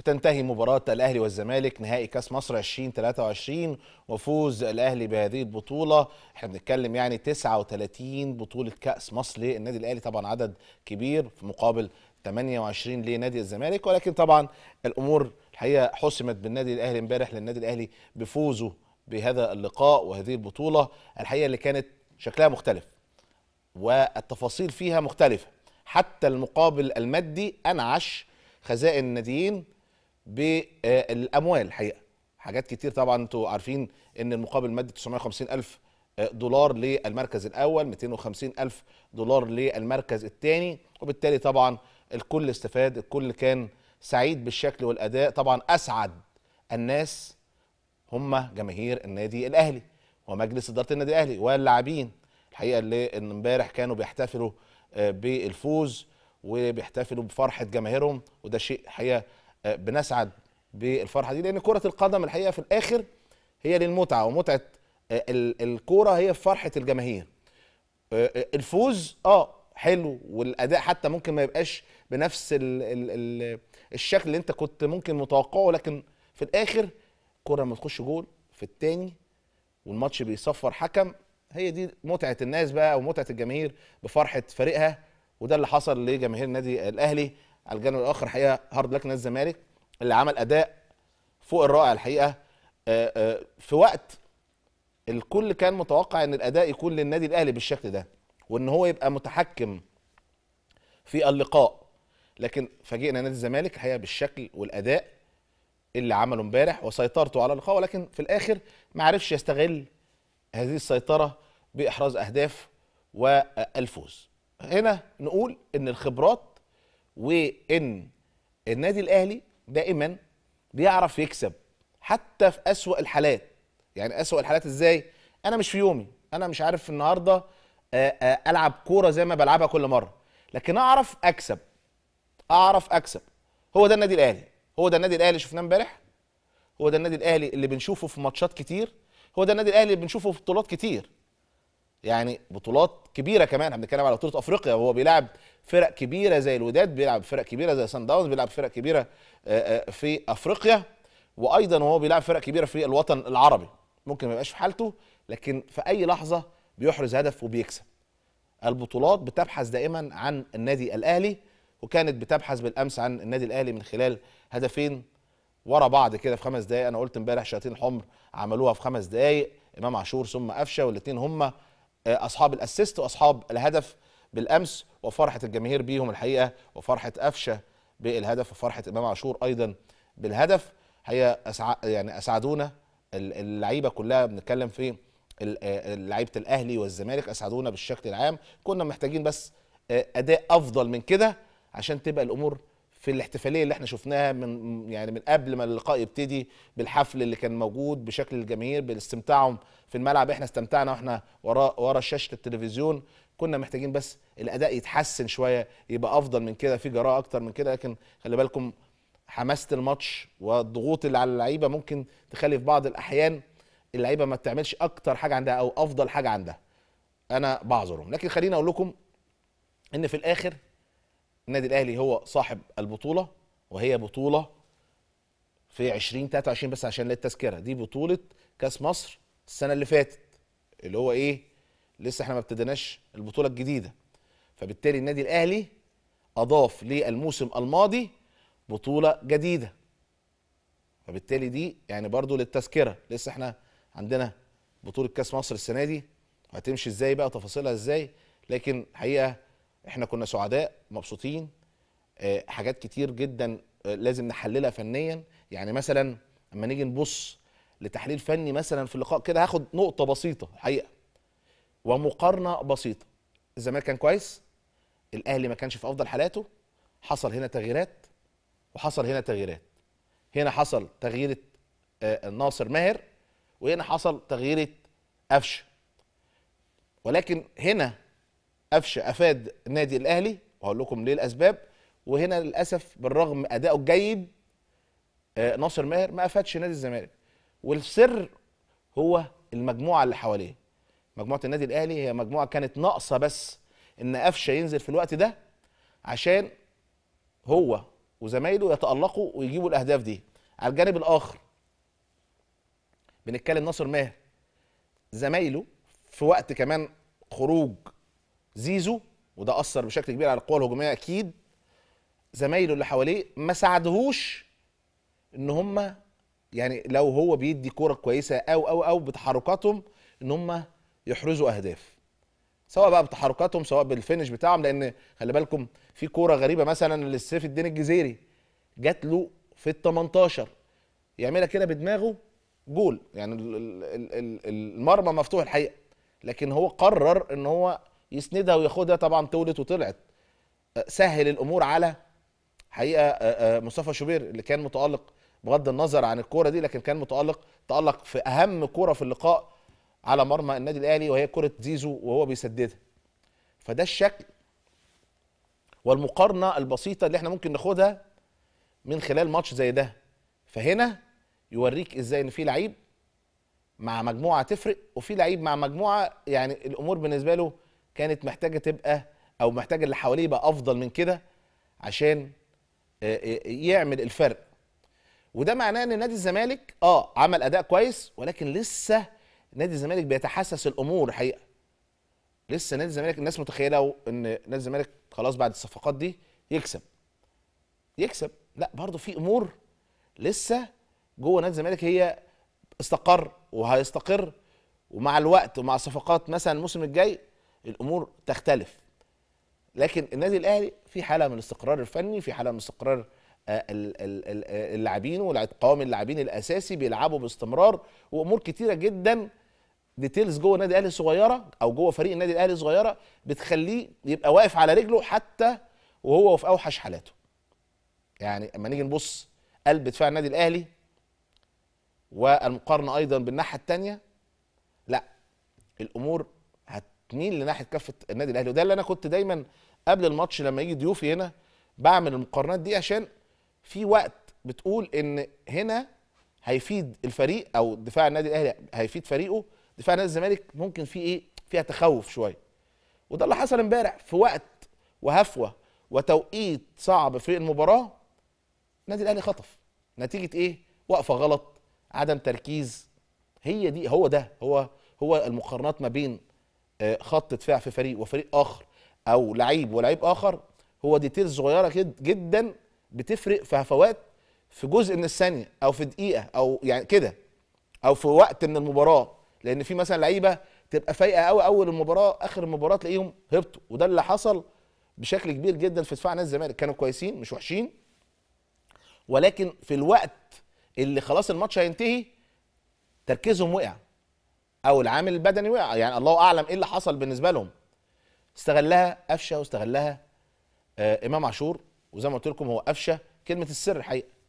بتنتهي مباراة الأهلي والزمالك نهائي كأس مصر 2023 وفوز الأهلي بهذه البطولة احنا بنتكلم يعني 39 بطولة كأس مصر للنادي الأهلي طبعا عدد كبير في مقابل 28 لنادي الزمالك ولكن طبعا الأمور الحقيقة حسمت بالنادي الأهلي امبارح للنادي الأهلي بفوزه بهذا اللقاء وهذه البطولة الحقيقة اللي كانت شكلها مختلف والتفاصيل فيها مختلفة حتى المقابل المادي أنعش خزائن الناديين بالاموال الحقيقه حاجات كتير طبعا انتوا عارفين ان المقابل المادي 950 الف دولار للمركز الاول 250 الف دولار للمركز الثاني وبالتالي طبعا الكل استفاد الكل كان سعيد بالشكل والاداء طبعا اسعد الناس هم جماهير النادي الاهلي ومجلس اداره النادي الاهلي واللاعبين الحقيقه اللي امبارح كانوا بيحتفلوا آه، بالفوز وبيحتفلوا بفرحه جماهيرهم وده شيء حقيقه آه، بنسعد بالفرحه دي لان كره القدم الحقيقه في الاخر هي للمتعه ومتعه آه، الكوره هي فرحه الجماهير آه، الفوز اه حلو والاداء حتى ممكن ما يبقاش بنفس الـ الـ الـ الشكل اللي انت كنت ممكن متوقعه لكن في الاخر كره لما تخش جول في الثاني والماتش بيصفر حكم هي دي متعه الناس بقى ومتعه الجماهير بفرحه فريقها وده اللي حصل لجماهير النادي الاهلي على الجانب الاخر حقيقه هارد لك نادي الزمالك اللي عمل اداء فوق الرائع الحقيقه آه، آه، في وقت الكل كان متوقع ان الاداء يكون للنادي الاهلي بالشكل ده وان هو يبقى متحكم في اللقاء لكن فاجئنا نادي الزمالك الحقيقه بالشكل والاداء اللي عمله امبارح وسيطرته على اللقاء ولكن في الاخر ما عرفش يستغل هذه السيطره باحراز اهداف والفوز هنا نقول ان الخبرات وان النادي الاهلي دائما بيعرف يكسب حتى في اسوا الحالات يعني اسوا الحالات ازاي انا مش في يومي انا مش عارف النهارده آه، آه، العب كوره زي ما بلعبها كل مره لكن اعرف اكسب اعرف اكسب هو ده النادي الاهلي هو ده النادي الاهلي شفناه امبارح هو ده النادي الاهلي اللي بنشوفه في ماتشات كتير هو ده النادي الاهلي اللي بنشوفه في بطولات كتير يعني بطولات كبيره كمان احنا بنتكلم على بطوله افريقيا وهو بيلعب فرق كبيره زي الوداد بيلعب فرق كبيره زي سان داونز بيلعب فرق كبيره آه، آه، في افريقيا وايضا وهو بيلعب فرق كبيره في الوطن العربي ممكن ما يبقاش في حالته لكن في اي لحظه بيحرز هدف وبيكسب البطولات بتبحث دائما عن النادي الاهلي وكانت بتبحث بالامس عن النادي الاهلي من خلال هدفين ورا بعض كده في خمس دقائق انا قلت امبارح شياطين الحمر عملوها في خمس دقائق امام عاشور ثم قفشه والاثنين هم آه، اصحاب الاسيست واصحاب الهدف بالامس وفرحه الجماهير بيهم الحقيقه وفرحه قفشه بالهدف وفرحه امام عاشور ايضا بالهدف هي أسع... يعني اسعدونا اللعيبه كلها بنتكلم في آه، لعيبه الاهلي والزمالك اسعدونا بالشكل العام كنا محتاجين بس آه، اداء افضل من كده عشان تبقى الامور في الاحتفاليه اللي احنا شفناها من يعني من قبل ما اللقاء يبتدي بالحفل اللي كان موجود بشكل الجماهير باستمتاعهم في الملعب احنا استمتعنا واحنا ورا ورا شاشه التلفزيون كنا محتاجين بس الاداء يتحسن شويه يبقى افضل من كده في جراءه اكتر من كده لكن خلي بالكم حماسه الماتش والضغوط اللي على اللعيبه ممكن تخلي في بعض الاحيان اللعيبه ما بتعملش اكتر حاجه عندها او افضل حاجه عندها انا بعذرهم لكن خليني اقول لكم ان في الاخر النادي الاهلي هو صاحب البطوله وهي بطوله في 2023 بس عشان للتذكره دي بطوله كاس مصر السنه اللي فاتت اللي هو ايه لسه احنا ما ابتديناش البطوله الجديده فبالتالي النادي الاهلي اضاف للموسم الماضي بطوله جديده فبالتالي دي يعني برضو للتذكره لسه احنا عندنا بطوله كاس مصر السنه دي وهتمشي ازاي بقى تفاصيلها ازاي لكن حقيقه احنا كنا سعداء مبسوطين آه، حاجات كتير جدا آه، لازم نحللها فنيا يعني مثلا اما نيجي نبص لتحليل فني مثلا في اللقاء كده هاخد نقطه بسيطه الحقيقه ومقارنه بسيطه الزمالك كان كويس الاهلي ما كانش في افضل حالاته حصل هنا تغييرات وحصل هنا تغييرات هنا حصل تغييره آه، ناصر ماهر وهنا حصل تغييره قفشه ولكن هنا قفش افاد نادي الاهلي وهقول لكم ليه الاسباب وهنا للاسف بالرغم ادائه الجيد آه، ناصر ماهر ما افادش نادي الزمالك والسر هو المجموعه اللي حواليه مجموعه النادي الاهلي هي مجموعه كانت ناقصه بس ان قفشه ينزل في الوقت ده عشان هو وزمايله يتالقوا ويجيبوا الاهداف دي على الجانب الاخر بنتكلم ناصر ماهر زمايله في وقت كمان خروج زيزو وده اثر بشكل كبير على القوه الهجوميه اكيد زمايله اللي حواليه ما ساعدهوش ان هم يعني لو هو بيدي كوره كويسه او او او بتحركاتهم ان هم يحرزوا اهداف سواء بقى بتحركاتهم سواء بالفينش بتاعهم لان خلي بالكم في كوره غريبه مثلا للسيف الدين الجزيري جات له في ال 18 يعملها كده بدماغه جول يعني المرمى مفتوح الحقيقه لكن هو قرر ان هو يسندها وياخدها طبعا طولت وطلعت أه، سهل الامور على حقيقه أه، أه، مصطفى شوبير اللي كان متالق بغض النظر عن الكوره دي لكن كان متالق تالق في اهم كوره في اللقاء على مرمى النادي الاهلي وهي كره زيزو وهو بيسددها فده الشكل والمقارنه البسيطه اللي احنا ممكن ناخدها من خلال ماتش زي ده فهنا يوريك ازاي ان في لعيب مع مجموعه تفرق وفي لعيب مع مجموعه يعني الامور بالنسبه له كانت محتاجه تبقى او محتاج اللي حواليه يبقى افضل من كده عشان آه، آه، يعمل الفرق وده معناه ان نادي الزمالك اه عمل اداء كويس ولكن لسه نادي الزمالك بيتحسس الامور الحقيقه لسه نادي الزمالك الناس متخيله ان نادي الزمالك خلاص بعد الصفقات دي يكسب يكسب لا برضه في امور لسه جوه نادي الزمالك هي استقر وهيستقر ومع الوقت ومع الصفقات مثلا الموسم الجاي الامور تختلف لكن النادي الاهلي في حاله من الاستقرار الفني في حاله من استقرار آه، آه، اللاعبين وقوام اللاعبين الاساسي بيلعبوا باستمرار وامور كتيره جدا ديتيلز جوه النادي الاهلي صغيره او جوه فريق النادي الاهلي صغيره بتخليه يبقى واقف على رجله حتى وهو في اوحش حالاته يعني اما نيجي نبص قلب دفاع النادي الاهلي والمقارنه ايضا بالناحيه الثانيه لا الامور اتنين لناحيه كفه النادي الاهلي وده اللي انا كنت دايما قبل الماتش لما يجي ضيوفي هنا بعمل المقارنات دي عشان في وقت بتقول ان هنا هيفيد الفريق او دفاع النادي الاهلي هيفيد فريقه دفاع نادي الزمالك ممكن في ايه فيها تخوف شويه وده اللي حصل امبارح في وقت وهفوه وتوقيت صعب في المباراه النادي الاهلي خطف نتيجه ايه وقفه غلط عدم تركيز هي دي هو ده هو هو المقارنات ما بين خط دفاع في فريق وفريق اخر او لعيب ولعيب اخر هو ديتيل صغيره جدا بتفرق في هفوات في جزء من الثانيه او في دقيقه او يعني كده او في وقت من المباراه لان في مثلا لعيبه تبقى فايقه قوي اول المباراه اخر المباراه تلاقيهم هبطوا وده اللي حصل بشكل كبير جدا في دفاع نادي الزمالك كانوا كويسين مش وحشين ولكن في الوقت اللي خلاص الماتش هينتهي تركيزهم وقع او العامل البدني وقع يعني الله اعلم ايه اللي حصل بالنسبه لهم استغلها قفشه واستغلها آه، امام عاشور وزي ما قلت لكم هو قفشه كلمه السر الحقيقه